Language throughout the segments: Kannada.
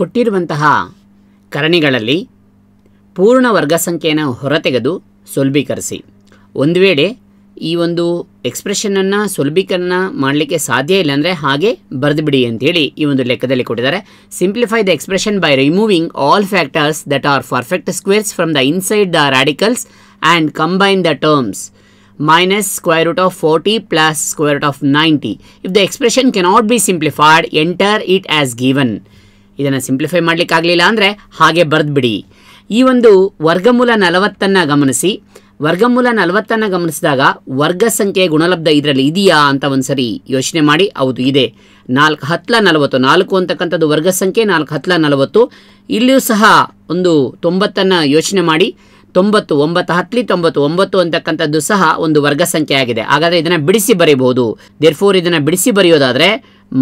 ಕೊಟ್ಟಿರುವಂತಹ ಕರಣಿಗಳಲ್ಲಿ ಪೂರ್ಣ ವರ್ಗ ಸಂಖ್ಯೆಯನ್ನು ಹೊರತೆಗೆದು ಸುಲಭೀಕರಿಸಿ ಒಂದು ವೇಳೆ ಈ ಒಂದು ಎಕ್ಸ್ಪ್ರೆಷನನ್ನು ಸುಲಭೀಕರಣ ಮಾಡಲಿಕ್ಕೆ ಸಾಧ್ಯ ಇಲ್ಲ ಅಂದರೆ ಹಾಗೆ ಬರೆದುಬಿಡಿ ಅಂತೇಳಿ ಈ ಒಂದು ಲೆಕ್ಕದಲ್ಲಿ ಕೊಟ್ಟಿದ್ದಾರೆ simplify the expression by removing all factors that are perfect squares from the inside the radicals and combine the terms minus square root of forty plus square root of ninety if the expression cannot be simplified enter it as given ಇದನ್ನು ಸಿಂಪ್ಲಿಫೈ ಮಾಡಲಿಕ್ಕಾಗಲಿಲ್ಲ ಅಂದರೆ ಹಾಗೆ ಬಿಡಿ ಈ ಒಂದು ವರ್ಗಮೂಲ ನಲವತ್ತನ್ನು ಗಮನಿಸಿ ವರ್ಗಮೂಲ ನಲವತ್ತನ್ನು ಗಮನಿಸಿದಾಗ ವರ್ಗ ಸಂಖ್ಯೆ ಗುಣಲಬ್ಧ ಇದರಲ್ಲಿ ಇದೆಯಾ ಅಂತ ಒಂದು ಸರಿ ಯೋಚನೆ ಮಾಡಿ ಹೌದು ಇದೆ ನಾಲ್ಕು ಹತ್ತಲ ನಲವತ್ತು ನಾಲ್ಕು ಅಂತಕ್ಕಂಥದ್ದು ವರ್ಗ ಸಂಖ್ಯೆ ನಾಲ್ಕು ಹತ್ತಲ ನಲವತ್ತು ಇಲ್ಲಿಯೂ ಸಹ ಒಂದು ತೊಂಬತ್ತನ್ನು ಯೋಚನೆ ಮಾಡಿ ತೊಂಬತ್ತು ಒಂಬತ್ತು ಹತ್ಲಿ ತೊಂಬತ್ತು ಒಂಬತ್ತು ಅಂತಕ್ಕಂಥದ್ದು ಸಹ ಒಂದು ವರ್ಗ ಸಂಖ್ಯೆ ಆಗಿದೆ ಹಾಗಾದರೆ ಇದನ್ನು ಬಿಡಿಸಿ ಬರೀಬಹುದು ಫೋರ್ ಇದನ್ನು ಬಿಡಿಸಿ ಬರೆಯೋದಾದರೆ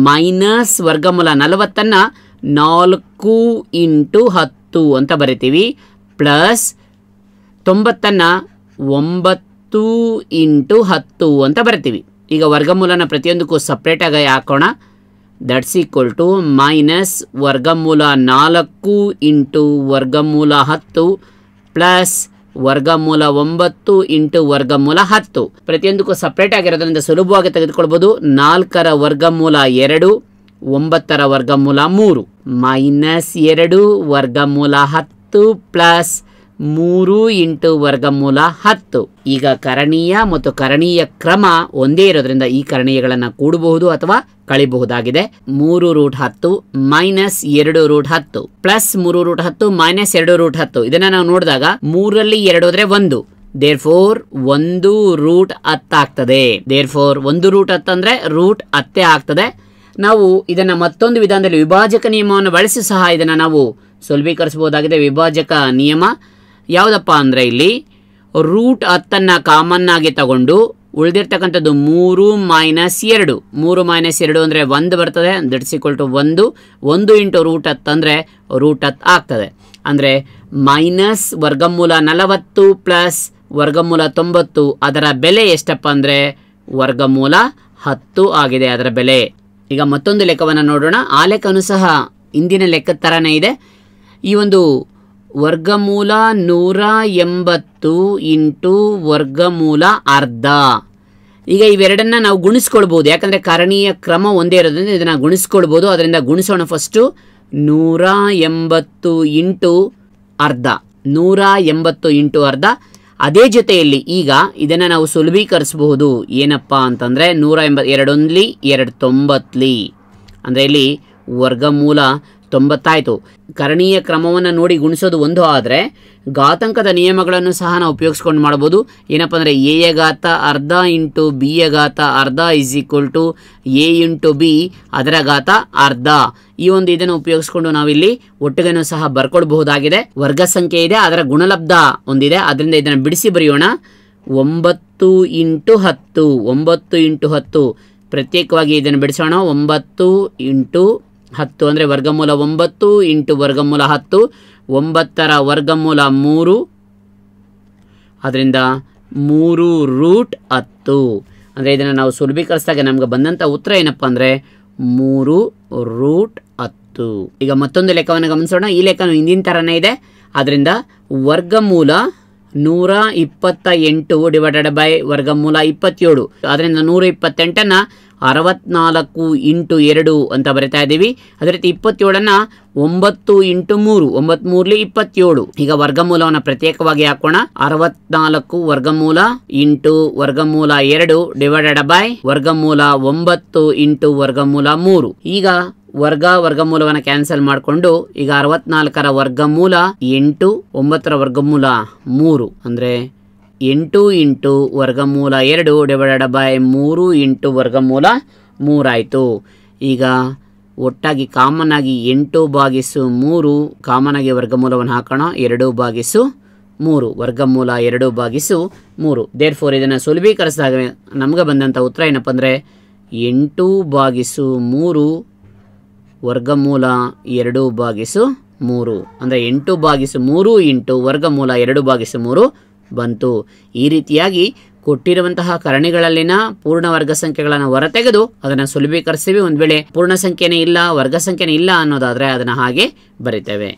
ಮೈನಸ್ ವರ್ಗಮೂಲ ನಲವತ್ತನ್ನು ನಾಲ್ಕು ಇಂಟು ಹತ್ತು ಅಂತ ಬರಿತೀವಿ ಪ್ಲಸ್ ತೊಂಬತ್ತನ್ನು ಒಂಬತ್ತು ಇಂಟು ಹತ್ತು ಅಂತ ಬರಿತೀವಿ ಈಗ ವರ್ಗಮೂಲನ ಪ್ರತಿಯೊಂದಕ್ಕೂ ಸಪ್ರೇಟಾಗಿ ಹಾಕೋಣ ದಟ್ಸ್ ಈಕ್ವಲ್ ಟು ಮೈನಸ್ ವರ್ಗಮೂಲ ನಾಲ್ಕು ಇಂಟು ವರ್ಗಮೂಲ ಹತ್ತು ಪ್ಲಸ್ ವರ್ಗಮೂಲ ಒಂಬತ್ತು ಇಂಟು ವರ್ಗಮೂಲ ಹತ್ತು ಪ್ರತಿಯೊಂದಕ್ಕೂ ಸಪ್ರೇಟ್ ಆಗಿರೋದ್ರಿಂದ ಸುಲಭವಾಗಿ ತೆಗೆದುಕೊಳ್ಬೋದು ನಾಲ್ಕರ ವರ್ಗಮೂಲ ಎರಡು ಒಂಬತ್ತರ ವರ್ಗಮೂಲ ಮೂರು ಮೈನಸ್ ಎರಡು ವರ್ಗಮೂಲ ಹತ್ತು ಪ್ಲಸ್ ಮೂರು ಇಂಟು ವರ್ಗಮೂಲ ಹತ್ತು ಈಗ ಕರಣೀಯ ಮತ್ತು ಕರಣೀಯ ಕ್ರಮ ಒಂದೇ ಇರೋದ್ರಿಂದ ಈ ಕರಣೀಯಗಳನ್ನು ಕೂಡಬಹುದು ಅಥವಾ ಕಳಿಬಹುದಾಗಿದೆ ಮೂರು ರೂಟ್ ಹತ್ತು ಮೈನಸ್ ಎರಡು ರೂಟ್ ಹತ್ತು ಪ್ಲಸ್ ಮೂರು ರೂಟ್ ಹತ್ತು ಮೈನಸ್ ಎರಡು ರೂಟ್ ಹತ್ತು ಇದನ್ನ ನಾವು ನೋಡಿದಾಗ ಮೂರಲ್ಲಿ ಎರಡು ಹೋದ್ರೆ ಒಂದು ದೇರ್ ಫೋರ್ ಒಂದು ರೂಟ್ ಹತ್ತಾಗ್ತದೆ ದೇರ್ ಫೋರ್ ಒಂದು ರೂಟ್ ಹತ್ತಂದ್ರೆ ರೂಟ್ ಹತ್ತೆ ಆಗ್ತದೆ ನಾವು ಇದನ್ನು ಮತ್ತೊಂದು ವಿಧಾನದಲ್ಲಿ ವಿಭಾಜಕ ನಿಯಮವನ್ನು ಬಳಸಿ ಸಹ ಇದನ್ನು ನಾವು ಸುಲಭೀಕರಿಸಬಹುದಾಗಿದೆ ವಿಭಾಜಕ ನಿಯಮ ಯಾವುದಪ್ಪ ಅಂದರೆ ಇಲ್ಲಿ ರೂಟ್ ಹತ್ತನ್ನು ಕಾಮನ್ನಾಗಿ ತಗೊಂಡು ಉಳಿದಿರ್ತಕ್ಕಂಥದ್ದು ಮೂರು ಮೈನಸ್ ಎರಡು ಮೂರು ಮೈನಸ್ ಎರಡು ಅಂದರೆ ಒಂದು ಬರ್ತದೆ ದಟ್ಸ್ ಟು ಒಂದು ಒಂದು ಇಂಟು ರೂಟ್ ಹತ್ತು ಅಂದರೆ ರೂಟ್ ಹತ್ತು ಆಗ್ತದೆ ಅಂದರೆ ಮೈನಸ್ ವರ್ಗಮೂಲ ನಲವತ್ತು ಪ್ಲಸ್ ವರ್ಗಮೂಲ ತೊಂಬತ್ತು ಅದರ ಬೆಲೆ ಎಷ್ಟಪ್ಪ ಅಂದರೆ ವರ್ಗಮೂಲ ಹತ್ತು ಆಗಿದೆ ಅದರ ಬೆಲೆ ಈಗ ಮತ್ತೊಂದು ಲೆಕ್ಕವನ್ನು ನೋಡೋಣ ಆ ಲೆಕ್ಕನೂ ಸಹ ಇಂದಿನ ಲೆಕ್ಕದ ಥರನೇ ಇದೆ ಈ ಒಂದು ವರ್ಗಮೂಲ ನೂರ ಎಂಬತ್ತು ಇಂಟು ವರ್ಗಮೂಲ ಅರ್ಧ ಈಗ ಇವೆರಡನ್ನ ನಾವು ಗುಣಿಸ್ಕೊಳ್ಬೋದು ಯಾಕಂದರೆ ಕರಣೀಯ ಕ್ರಮ ಒಂದೇ ಇರೋದ್ರಿಂದ ಇದನ್ನು ಗುಣಿಸ್ಕೊಳ್ಬೋದು ಅದರಿಂದ ಗುಣಿಸೋಣ ಫಸ್ಟು ನೂರ ಎಂಬತ್ತು ಇಂಟು ಅರ್ಧ ನೂರ ಎಂಬತ್ತು ಇಂಟು ಅರ್ಧ ಅದೇ ಜೊತೆಯಲ್ಲಿ ಈಗ ಇದನ್ನು ನಾವು ಸುಲಭೀಕರಿಸಬಹುದು ಏನಪ್ಪ ಅಂತಂದರೆ ನೂರ ಎಂಬ ಎರಡೊಂದ್ಲಿ ಎರಡು ತೊಂಬತ್ತಲಿ ಅಂದರೆ ಇಲ್ಲಿ ವರ್ಗಮೂಲ ತೊಂಬತ್ತಾಯಿತು ಕರಣೀಯ ಕ್ರಮವನ್ನು ನೋಡಿ ಗುಣಿಸೋದು ಒಂದು ಆದರೆ ಘಾತಂಕದ ನಿಯಮಗಳನ್ನು ಸಹ ನಾವು ಉಪಯೋಗಿಸ್ಕೊಂಡು ಮಾಡ್ಬೋದು ಏನಪ್ಪ ಅಂದರೆ ಎ ಘಾತ ಅರ್ಧ ಇಂಟು ಬಿ ಘಾತ ಅರ್ಧ is equal to a into b ಅದರ ಘಾತ ಅರ್ಧ ಈ ಒಂದು ಇದನ್ನು ಉಪಯೋಗಿಸ್ಕೊಂಡು ನಾವಿಲ್ಲಿ ಒಟ್ಟಿಗೆನೂ ಸಹ ಬರ್ಕೊಳ್ಬಹುದಾಗಿದೆ ವರ್ಗ ಸಂಖ್ಯೆ ಇದೆ ಅದರ ಗುಣಲಬ್ಧ ಒಂದಿದೆ ಅದರಿಂದ ಇದನ್ನು ಬಿಡಿಸಿ ಬರೆಯೋಣ ಒಂಬತ್ತು ಇಂಟು ಹತ್ತು ಒಂಬತ್ತು ಇಂಟು ಹತ್ತು ಪ್ರತ್ಯೇಕವಾಗಿ ಇದನ್ನು ಬಿಡಿಸೋಣ ಒಂಬತ್ತು ಇಂಟು ಹತ್ತು ಅಂದರೆ ವರ್ಗಮೂಲ ಒಂಬತ್ತು ಇಂಟು ವರ್ಗಮೂಲ ಹತ್ತು ಒಂಬತ್ತರ ವರ್ಗಮೂಲ ಮೂರು ಅದರಿಂದ ಮೂರು ರೂಟ್ ಹತ್ತು ಅಂದರೆ ಇದನ್ನು ನಾವು ಸುಲಭೀಕರಿಸಿದಾಗ ನಮಗೆ ಬಂದಂಥ ಉತ್ತರ ಏನಪ್ಪ ಅಂದರೆ ಮೂರು ರೂಟ್ ಹತ್ತು ಈಗ ಮತ್ತೊಂದು ಲೆಕ್ಕವನ್ನು ಗಮನಿಸೋಣ ಈ ಲೆಕ್ಕನೂ ಹಿಂದಿನ ಥರನೇ ಇದೆ ಆದ್ದರಿಂದ ವರ್ಗಮೂಲ ನೂರ ಇಪ್ಪತ್ತ ಎಂಟು ಡಿವೈಡೆಡ್ ಬೈ ವರ್ಗಮೂಲ ಇಪ್ಪತ್ತೇಳು ಅದರಿಂದ ನೂರ ಇಪ್ಪತ್ತೆಂಟನ್ನು ಅರವತ್ನಾಲ್ಕು ಇಂಟು ಎರಡು ಅಂತ ಬರಿತಾ ಇದ್ದೀವಿ ಅದೇ ರೀತಿ ಇಪ್ಪತ್ತೇಳನ್ನು ಒಂಬತ್ತು ಇಂಟು ಮೂರು ಒಂಬತ್ಮೂರಲಿ ಇಪ್ಪತ್ತೇಳು ಈಗ ವರ್ಗಮೂಲವನ್ನು ಪ್ರತ್ಯೇಕವಾಗಿ ಹಾಕೋಣ ಅರವತ್ನಾಲ್ಕು ವರ್ಗಮೂಲ ಇಂಟು ವರ್ಗಮೂಲ ಎರಡು ಡಿವೈಡೆಡ್ ಬೈ ವರ್ಗಮೂಲ ಒಂಬತ್ತು ಇಂಟು ವರ್ಗಮೂಲ ಮೂರು ಈಗ ವರ್ಗ ವರ್ಗಮೂಲವನ್ನು ಕ್ಯಾನ್ಸಲ್ ಮಾಡಿಕೊಂಡು ಈಗ ಅರವತ್ನಾಲ್ಕರ ವರ್ಗಮೂಲ ಎಂಟು ಒಂಬತ್ತರ ವರ್ಗಮೂಲ ಮೂರು ಅಂದರೆ ಎಂಟು ಇಂಟು ವರ್ಗಮೂಲ ಎರಡು ಡಿವೈಡೆಡ್ ಬೈ ಮೂರು ಇಂಟು ವರ್ಗಮೂಲ ಮೂರಾಯಿತು ಈಗ ಒಟ್ಟಾಗಿ ಕಾಮನ್ ಎಂಟು ಬಾಗಿಸು ಮೂರು ಕಾಮನಾಗಿ ವರ್ಗಮೂಲವನ್ನು ಹಾಕೋಣ ಎರಡು ಬಾಗಿಸು ಮೂರು ವರ್ಗಮೂಲ ಎರಡು ಬಾಗಿಸು ಮೂರು ದೇರ್ ಫೋರ್ ಇದನ್ನು ಸುಲಭೀಕರಿಸಿದಾಗ ನಮಗೆ ಬಂದಂಥ ಉತ್ತರ ಏನಪ್ಪ ಅಂದರೆ ಎಂಟು ಬಾಗಿಸು ಮೂರು ವರ್ಗಮೂಲ ಎರಡು ಬಾಗಿಸು ಮೂರು ಅಂದರೆ ಎಂಟು ಬಾಗಿಸು ಮೂರು ಇಂಟು ವರ್ಗಮೂಲ ಎರಡು ಬಾಗಿಸು ಮೂರು ಬಂತು ಈ ರೀತಿಯಾಗಿ ಕೊಟ್ಟಿರುವಂತಹ ಕರಣಿಗಳಲ್ಲಿನ ಪೂರ್ಣ ವರ್ಗ ಸಂಖ್ಯೆಗಳನ್ನು ಹೊರತೆಗೆದು ಅದನ್ನು ಸುಲಭೀಕರಿಸ್ತೀವಿ ಒಂದು ವೇಳೆ ಪೂರ್ಣ ಸಂಖ್ಯೆನೇ ಇಲ್ಲ ವರ್ಗ ಸಂಖ್ಯೆನೇ ಇಲ್ಲ ಅನ್ನೋದಾದರೆ ಅದನ್ನು ಹಾಗೆ ಬರಿತೇವೆ